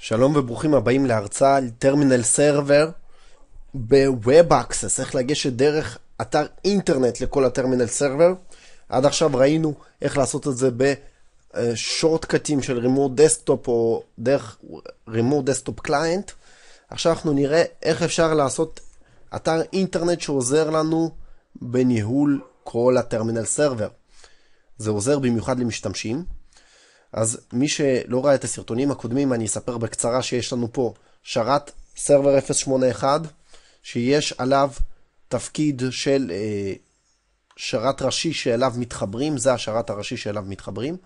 שלום וברוכים הבאים להרצאה על טרמינל סרבר ב-Web Access, איך לגשת דרך אתר אינטרנט לכל הטרמינל סרבר. עד עכשיו ראינו איך לעשות את זה בשורטקטים של רימור דסקטופ או דרך רימור דסקטופ קליינט. עכשיו אנחנו נראה איך אפשר לעשות אתר אינטרנט שעוזר לנו בניהול כל הטרמינל סרבר. זה עוזר במיוחד למשתמשים. אז מי שלא ראה את הסרטונים הקודמים, אני אספר בקצרה שיש לנו פה שרת סרבר 081, שיש עליו תפקיד של אה, שרת ראשי שאליו מתחברים, זה השרת הראשי שאליו מתחברים,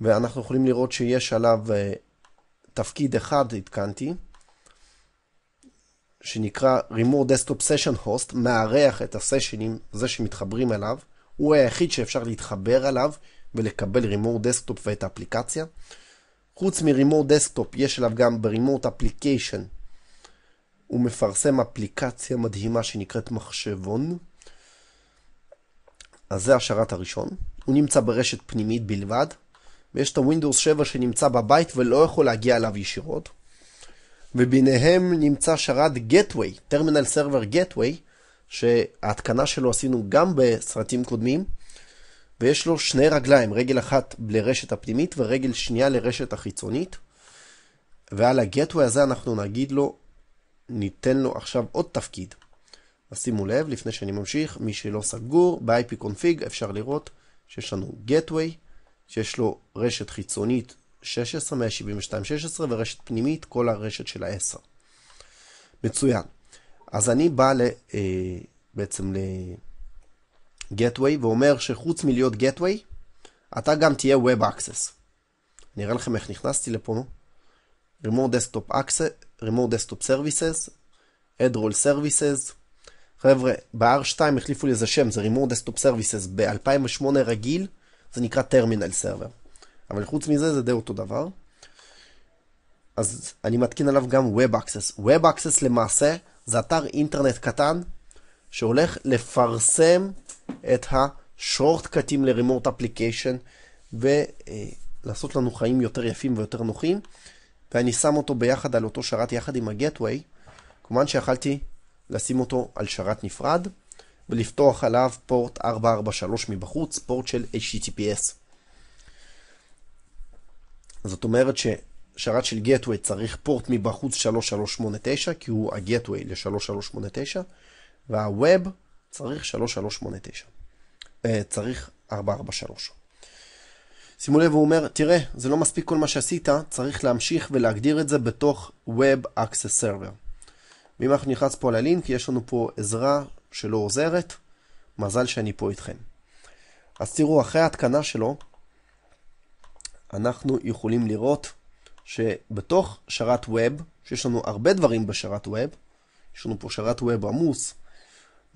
ואנחנו יכולים לראות שיש עליו אה, תפקיד אחד, עדכנתי, שנקרא Remote Desktop Session Host, מארח את הסשנים, זה שמתחברים אליו, הוא היחיד שאפשר להתחבר אליו, ולקבל רימור דסקטופ ואת האפליקציה. חוץ מרימור דסקטופ יש עליו גם ברימורט אפליקיישן. הוא מפרסם אפליקציה מדהימה שנקראת מחשבון. אז זה השרת הראשון. הוא נמצא ברשת פנימית בלבד, ויש את הווינדוס 7 שנמצא בבית ולא יכול להגיע אליו ישירות. וביניהם נמצא שרת גטווי, טרמינל סרבר גטווי, שההתקנה שלו עשינו גם בסרטים קודמים. ויש לו שני רגליים, רגל אחת לרשת הפנימית ורגל שנייה לרשת החיצונית, ועל הגטווי הזה אנחנו נגיד לו, ניתן לו עכשיו עוד תפקיד. אז שימו לב, לפני שאני ממשיך, מי שלא סגור, ב-IP קונפיג אפשר לראות שיש לנו גטווי, שיש לו רשת חיצונית 16, 172, 16, ורשת פנימית, כל הרשת של ה-10. מצוין. אז אני בא ל, אה, בעצם ל... גטווי ואומר שחוץ מלהיות גטווי אתה גם תהיה Web Access. אני אראה לכם איך נכנסתי לפה. Remote Desktop Access, Remote Desktop Services, Adroll Services. חבר'ה, ב-R2 החליפו לי איזה שם, זה Remote Desktop Services. ב-2008 רגיל, זה נקרא Terminal Server. אבל חוץ מזה זה די אותו דבר. אז אני מתקין עליו גם Web Access. Web Access למעשה זה אתר אינטרנט קטן שהולך לפרסם את השורטקטים לרימורט אפליקיישן ולעשות לנו חיים יותר יפים ויותר נוחים. ואני שם אותו ביחד על אותו שרת יחד עם הגטווי. כמובן שיכלתי לשים אותו על שרת נפרד ולפתוח עליו פורט 443 מבחוץ, פורט של HTTPS. זאת אומרת ששרת של גטווי צריך פורט מבחוץ 3389, כי הוא הגטווי ל-3389, והווב צריך 3389. אה, צריך 443. שימו לב, הוא אומר, תראה, זה לא מספיק כל מה שעשית, צריך להמשיך ולהגדיר את זה בתוך Web Access Server. ואם אנחנו נכנס פה ללינק, יש לנו פה עזרה שלא עוזרת, מזל שאני פה איתכם. אז תראו, אחרי ההתקנה שלו, אנחנו יכולים לראות שבתוך שרת ווב, שיש לנו הרבה דברים בשרת ווב, יש לנו פה שרת ווב עמוס,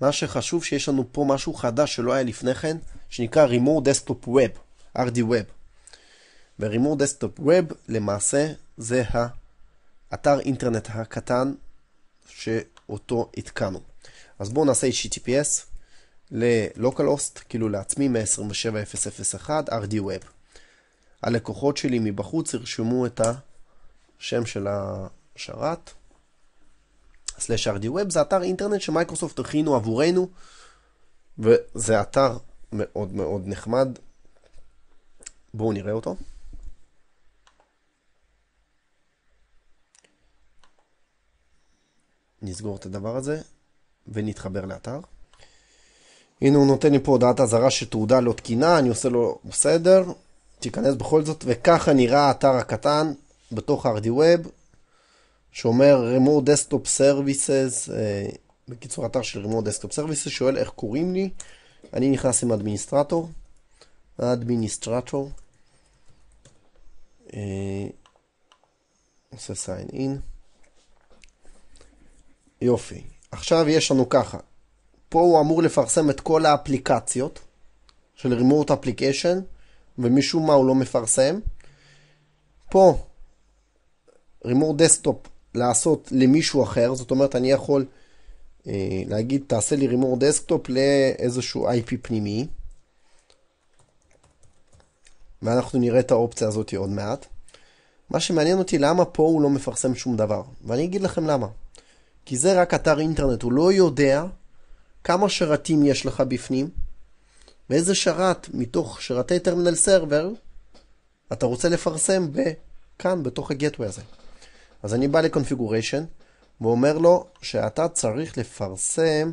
מה שחשוב שיש לנו פה משהו חדש שלא היה לפני כן, שנקרא רימור Desktop ווב, RD ווב. ורימור remote ווב למעשה זה האתר אינטרנט הקטן שאותו התקנו. אז בואו נעשה HTTPS ל-localhost, כאילו לעצמי מ-27001, RD ווב. הלקוחות שלי מבחוץ ירשמו את השם של השרת. www.mic.com/rdweb זה אתר אינטרנט שמייקרוסופט הכינו עבורנו, וזה אתר מאוד מאוד נחמד. בואו נראה אותו. נסגור את הדבר הזה ונתחבר לאתר. הנה הוא נותן לי פה הודעת אזהרה שתעודה לא תקינה, אני עושה לו בסדר, תיכנס בכל זאת, וככה נראה האתר הקטן בתוך ה-RDWeb, שאומר remote desktop services, אה, בקיצור אתר של remote desktop services, שואל איך קוראים לי, אני נכנס עם אדמיניסטרטור, אדמיניסטרטור, אה, עושה sign in, יופי, עכשיו יש לנו ככה, פה הוא אמור לפרסם את כל האפליקציות של remote application, ומשום מה הוא לא מפרסם, פה remote desktop לעשות למישהו אחר, זאת אומרת אני יכול אה, להגיד תעשה לי רימור דסקטופ לאיזשהו IP פנימי, ואנחנו נראה את האופציה הזאת עוד מעט. מה שמעניין אותי למה פה הוא לא מפרסם שום דבר, ואני אגיד לכם למה. כי זה רק אתר אינטרנט, הוא לא יודע כמה שרתים יש לך בפנים, ואיזה שרת מתוך שרתי טרמינל סרבר אתה רוצה לפרסם כאן, בתוך הגטווי הזה. אז אני בא לקונפיגוריישן, ואומר לו שאתה צריך לפרסם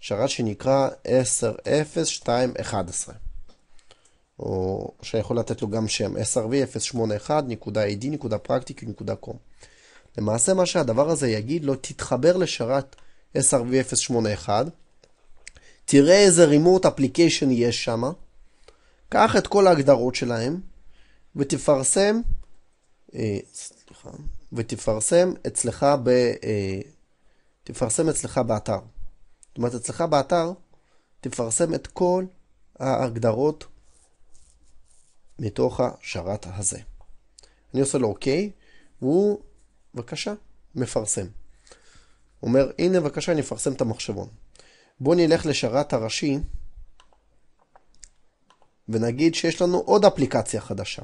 שרת שנקרא 10.0.2.11, או שיכול לתת לו גם שם srv 081idpracticcom למעשה מה שהדבר הזה יגיד לו, תתחבר לשרת SRV081, תראה איזה remote application יש שם, קח את כל ההגדרות שלהם ותפרסם, אה, סליחה, ותפרסם אצלך, ב, אה, תפרסם אצלך באתר. זאת אומרת, אצלך באתר תפרסם את כל ההגדרות מתוך השרת הזה. אני עושה לו אוקיי, והוא, בבקשה, מפרסם. אומר, הנה בבקשה, אני אפרסם את המחשבון. בואו נלך לשרת הראשי, ונגיד שיש לנו עוד אפליקציה חדשה.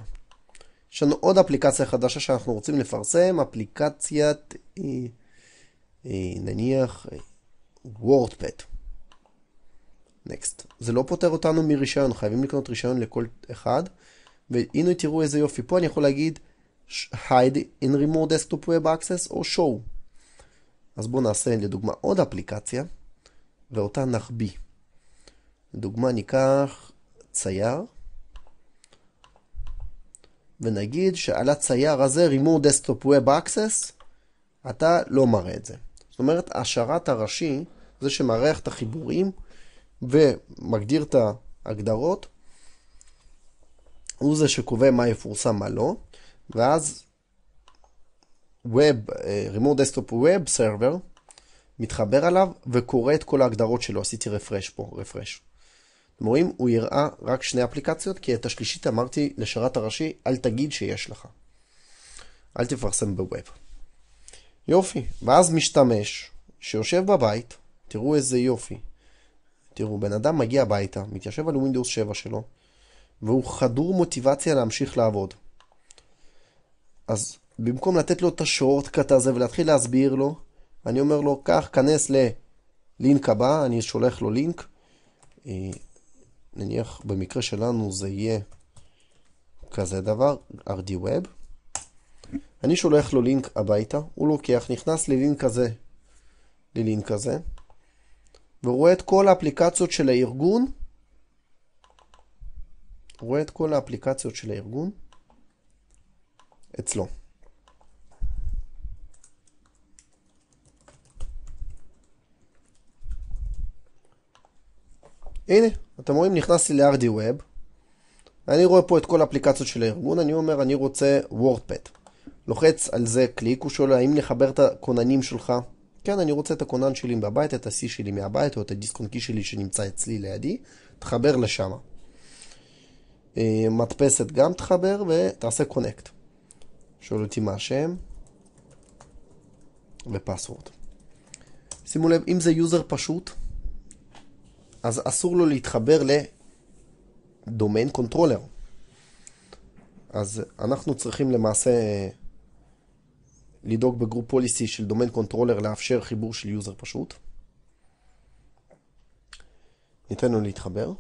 יש לנו עוד אפליקציה חדשה שאנחנו רוצים לפרסם, אפליקציית אה, אה, נניח אה, וורדפד. נקסט. זה לא פותר אותנו מרישיון, חייבים לקנות רישיון לכל אחד. והנה תראו איזה יופי, פה אני יכול להגיד hide in remote desktop web access או show. אז בואו נעשה לדוגמה עוד אפליקציה, ואותה נחביא. לדוגמה ניקח צייר. ונגיד שעל הצייר הזה רימור דסטופ ווב אקסס, אתה לא מראה את זה. זאת אומרת, השרת הראשי, זה שמארח את החיבורים ומגדיר את ההגדרות, הוא זה שקובע מה יפורסם, מה לא, ואז ווב, רימור דסטופ ווב סרבר, מתחבר עליו וקורא את כל ההגדרות שלו, עשיתי רפרש פה, רפרש. אתם רואים, הוא יראה רק שני אפליקציות, כי את השלישית אמרתי לשרת הראשי, אל תגיד שיש לך. אל תפרסם בווב. יופי, ואז משתמש שיושב בבית, תראו איזה יופי. תראו, בן אדם מגיע הביתה, מתיישב על ווינדוס 7 שלו, והוא חדור מוטיבציה להמשיך לעבוד. אז במקום לתת לו את השורטקאט הזה ולהתחיל להסביר לו, אני אומר לו, קח, כנס ללינק הבא, אני שולח לו לינק. אה, נניח במקרה שלנו זה יהיה כזה דבר, RDWeb. אני שולח לו לינק הביתה, הוא לוקח, נכנס ללינק הזה, ללינק הזה, ורואה את כל האפליקציות של הארגון, רואה את כל האפליקציות של הארגון אצלו. הנה, אתם רואים, נכנסתי ל rd Web, אני רואה פה את כל האפליקציות של הארגון, אני אומר, אני רוצה WordPad. לוחץ על זה קליק, הוא שואל האם נחבר את הכוננים שלך. כן, אני רוצה את הכונן שלי מהבית, את ה-C שלי מהבית, או את הדיסק הדיסקונקי שלי שנמצא אצלי לידי, תחבר לשם. אה, מדפסת גם תחבר ותעשה קונקט. שואל אותי מה השם ופסוורד. שימו לב, אם זה יוזר פשוט, אז אסור לו להתחבר לדומיין קונטרולר. אז אנחנו צריכים למעשה לדאוג בגרופ פוליסי של דומיין קונטרולר לאפשר חיבור של יוזר פשוט. ניתן לו להתחבר.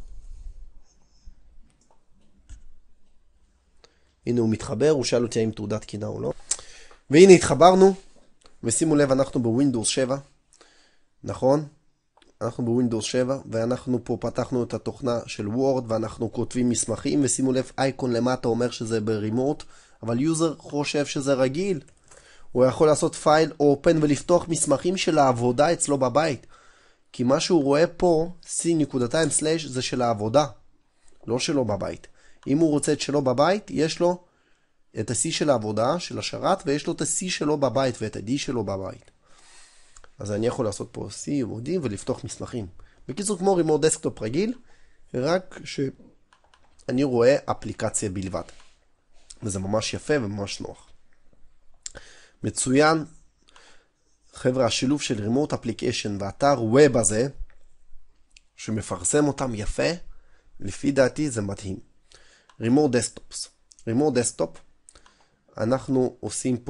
הנה הוא מתחבר, הוא שאל אותי האם תעודת תקינה או לא. והנה התחברנו, ושימו לב, אנחנו בווינדוס 7, נכון? אנחנו בווינדוס 7 ואנחנו פה פתחנו את התוכנה של וורד ואנחנו כותבים מסמכים ושימו לב אייקון למטה אומר שזה ברימוט אבל יוזר חושב שזה רגיל הוא יכול לעשות פייל אופן ולפתוח מסמכים של העבודה אצלו בבית כי מה שהוא רואה פה c.2/ זה של העבודה לא שלו בבית אם הוא רוצה את שלו בבית יש לו את ה-c של העבודה של השרת ויש לו את ה-c שלו בבית ואת ה-d שלו בבית אז אני יכול לעשות פה C או D ולפתוח מסמכים. בקיצור, כמו רימור דסקטופ רגיל, רק שאני רואה אפליקציה בלבד. וזה ממש יפה וממש נוח. מצוין. חבר'ה, השילוב של רימורט application ואתר ווב הזה, שמפרסם אותם יפה, לפי דעתי זה מדהים. remote דסקטופס. remote דסקטופ, אנחנו עושים פה